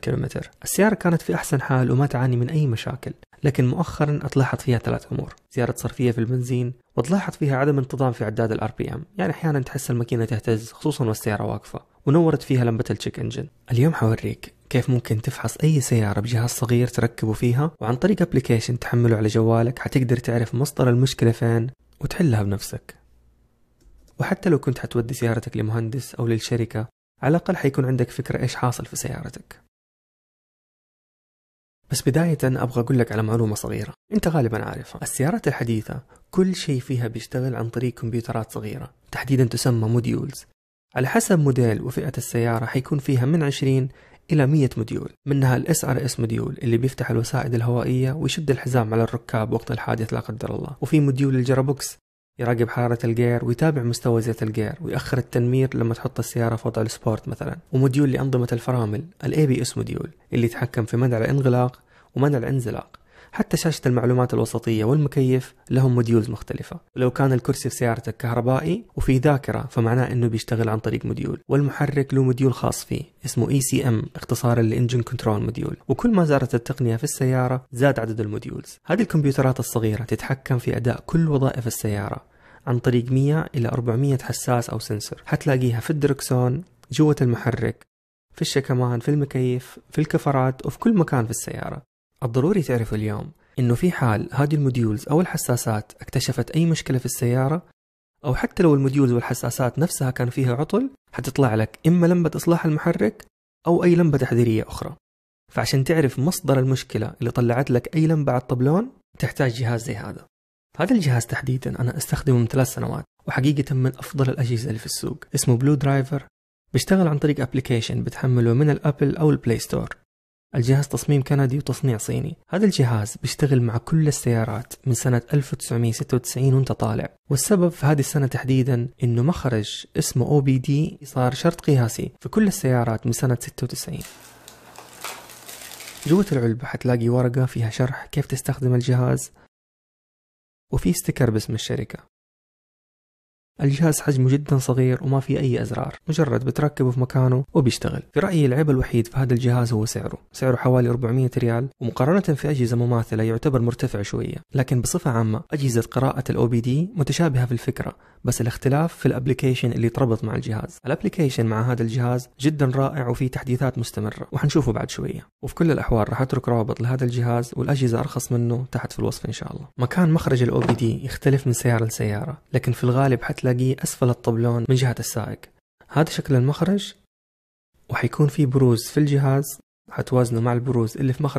كيلومتر السيارة كانت في أحسن حال وما تعاني من أي مشاكل لكن مؤخرا أطلعت فيها ثلاث أمور زيارة صرفية في البنزين وتلاحظ فيها عدم انتظام في عداد الار بي ام يعني أحيانا تحس الماكينة تهتز خصوصا والسيارة واقفة ونورت فيها لمبة التشيك انجن اليوم حوريك كيف ممكن تفحص أي سيارة بجهاز صغير تركبه فيها وعن طريق ابلكيشن تحمله على جوالك حتقدر تعرف مصدر المشكلة فين وتحلها بنفسك وحتى لو كنت حتودي سيارتك لمهندس أو للشركة على الأقل حيكون عندك فكرة إيش حاصل في سيارتك بس بداية أبغى أقول لك على معلومة صغيرة أنت غالبا عارفها السيارات الحديثة كل شيء فيها بيشتغل عن طريق كمبيوترات صغيرة تحديدا تسمى موديولز على حسب موديل وفئة السيارة حيكون فيها من 20 إلى 100 موديول منها الاس ار اس موديول اللي بيفتح الوسائد الهوائية ويشد الحزام على الركاب وقت الحادث لا قدر الله وفي موديول الجرابوكس يراقب حرارة الجير ويتابع مستوى زيت الجير ويأخر التنمير لما تحط السيارة في وضع السبورت مثلا وموديول لأنظمة الفرامل الاي بي اس موديول اللي يتحكم في منع الانغلاق ومنع الانزلاق حتى شاشة المعلومات الوسطية والمكيف لهم موديولز مختلفة لو كان الكرسي في سيارتك كهربائي وفي ذاكرة فمعناه انه بيشتغل عن طريق موديول والمحرك له موديول خاص فيه اسمه ECM اختصار ام اختصارا لانجن كنترول موديول وكل ما زادت التقنية في السيارة زاد عدد الموديولز هذه الكمبيوترات الصغيرة تتحكم في اداء كل وظائف السيارة عن طريق 100 إلى 400 حساس أو سنسور حتلاقيها في الدركسون جوة المحرك في الشكمان في المكيف في الكفرات وفي كل مكان في السيارة الضروري تعرف اليوم انه في حال هذه الموديولز او الحساسات اكتشفت اي مشكله في السياره او حتى لو الموديولز والحساسات نفسها كان فيها عطل حتطلع لك اما لمبه اصلاح المحرك او اي لمبه تحذيريه اخرى فعشان تعرف مصدر المشكله اللي طلعت لك اي لمبه على الطبلون تحتاج جهاز زي هذا هذا الجهاز تحديدا انا استخدمه من ثلاث سنوات وحقيقه من افضل الاجهزه اللي في السوق اسمه بلو درايفر بيشتغل عن طريق ابلكيشن بتحمله من الابل او البلاي ستور الجهاز تصميم كندي وتصنيع صيني هذا الجهاز بيشتغل مع كل السيارات من سنة 1996 وانت طالع والسبب في هذه السنة تحديدا انه مخرج اسمه OBD صار شرط قياسي في كل السيارات من سنة 96 جوة العلبة حتلاقي ورقة فيها شرح كيف تستخدم الجهاز وفي ستيكر باسم الشركة الجهاز حجمه جدا صغير وما في أي أزرار مجرد بتركبه في مكانه وبيشتغل في رأيي العيب الوحيد في هذا الجهاز هو سعره سعره حوالي 400 ريال ومقارنة في أجهزة مماثلة يعتبر مرتفع شوية لكن بصفة عامة أجهزة قراءة الأو بي دي متشابهة في الفكرة بس الاختلاف في الابلكيشن اللي يتربط مع الجهاز الابلكيشن مع هذا الجهاز جدا رائع وفيه تحديثات مستمرة وحنشوفه بعد شوية وفي كل الأحوال راح أترك رابط لهذا الجهاز والأجهزة أرخص منه تحت في الوصف إن شاء الله مكان مخرج الأو بي دي يختلف من سيارة لسيارة لكن في الغالب حتلاقي تلاقيه أسفل الطبلون من جهة السائق هذا شكل المخرج وحيكون في بروز في الجهاز حتوازنه مع البروز اللي في مخرج